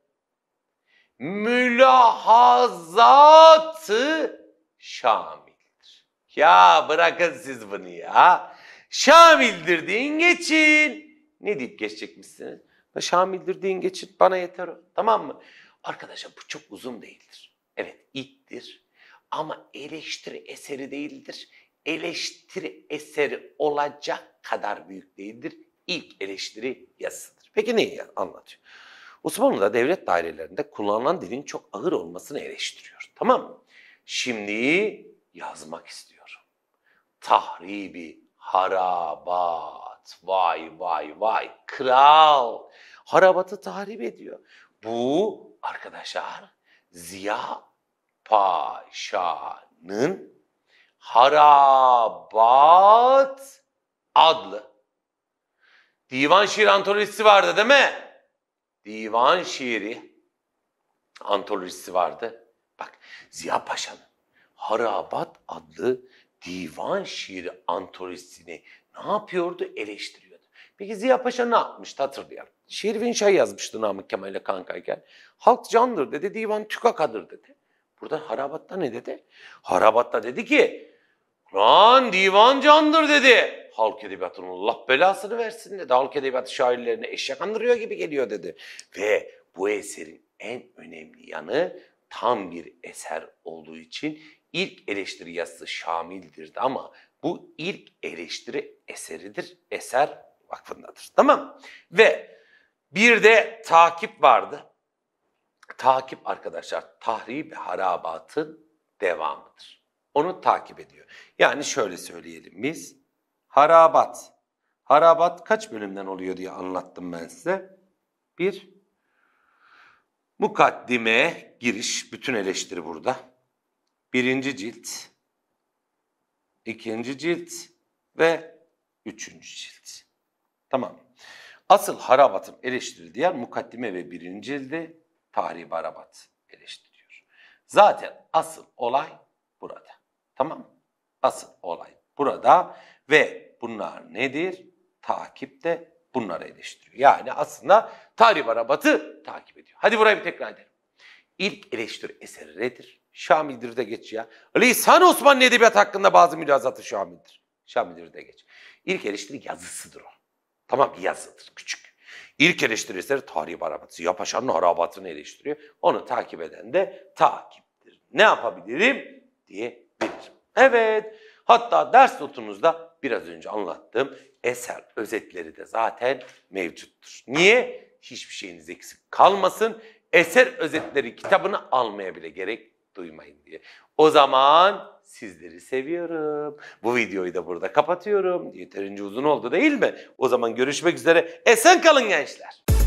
mülahazatı şamildir. Ya bırakın siz bunu ya. Şamildir deyin geçin. Ne deyip geçecekmişsiniz? Şamil'dir deyin geçin bana yeter Tamam mı? Arkadaşlar bu çok uzun değildir. Evet ittir ama eleştiri eseri değildir. Eleştiri eseri olacak kadar büyük değildir. İlk eleştiri yazısıdır. Peki neyi anlatıyor? Osmanlı'da devlet dairelerinde kullanılan dilin çok ağır olmasını eleştiriyor. Tamam mı? Şimdi yazmak istiyorum. Tahribi haraba harabat. Vay vay vay kral harabatı tahrip ediyor. Bu arkadaşlar Ziya Paşa'nın Harabat adlı divan şiir antolojisi vardı değil mi? Divan şiiri antolojisi vardı. Bak Ziya Paşa'nın Harabat adlı divan şiiri antolojisini ne yapıyordu? Eleştiriyordu. Peki Ziya Paşa ne yapmıştı hatırlayalım. Şiir ve inşa yazmıştı Namık Kemal'le kankayken. Halk candır dedi, divan tükakadır dedi. Burada harabatta ne dedi? Harabatta dedi ki, lan divan candır dedi. Halk edebiyatının Allah belasını versin dedi. Halk edebiyatı şairlerine eşek andırıyor gibi geliyor dedi. Ve bu eserin en önemli yanı tam bir eser olduğu için ilk eleştiri yazısı Şamil'dirdi ama bu ilk eleştiri eseridir. Eser vakfındadır. Tamam Ve bir de takip vardı. Takip arkadaşlar tahrib harabatın devamıdır. Onu takip ediyor. Yani şöyle söyleyelim biz. Harabat. Harabat kaç bölümden oluyor diye anlattım ben size. Bir, mukaddime giriş, bütün eleştiri burada. Birinci cilt, ikinci cilt ve üçüncü cilt. Tamam. Asıl harabatım eleştirildiği yer mukaddime ve birinci cildi Tarih Harabat eleştiriyor. Zaten asıl olay burada. Tamam Asıl olay burada ve bunlar nedir? Takipte bunları eleştiriyor. Yani aslında Tarih Harabat'ı takip ediyor. Hadi burayı bir tekrar edelim. İlk eleştiri eseri nedir? de geç ya. Lisan Osmanlı Edebiyat hakkında bazı mülazatı Şamil'dir. de geç. İlk eleştiri yazısıdır o. Tamam yazıdır küçük. İlk eleştiri ise tarih harabatı. Ziya Paşa'nın harabatını eleştiriyor. Onu takip eden de takiptir. Ne yapabilirim diye bilir. Evet. Hatta ders notunuzda biraz önce anlattığım eser özetleri de zaten mevcuttur. Niye? Hiçbir şeyiniz eksik kalmasın. Eser özetleri kitabını almaya bile gerek duymayın diye. O zaman sizleri seviyorum. Bu videoyu da burada kapatıyorum. Yeterince uzun oldu değil mi? O zaman görüşmek üzere. Esen kalın gençler.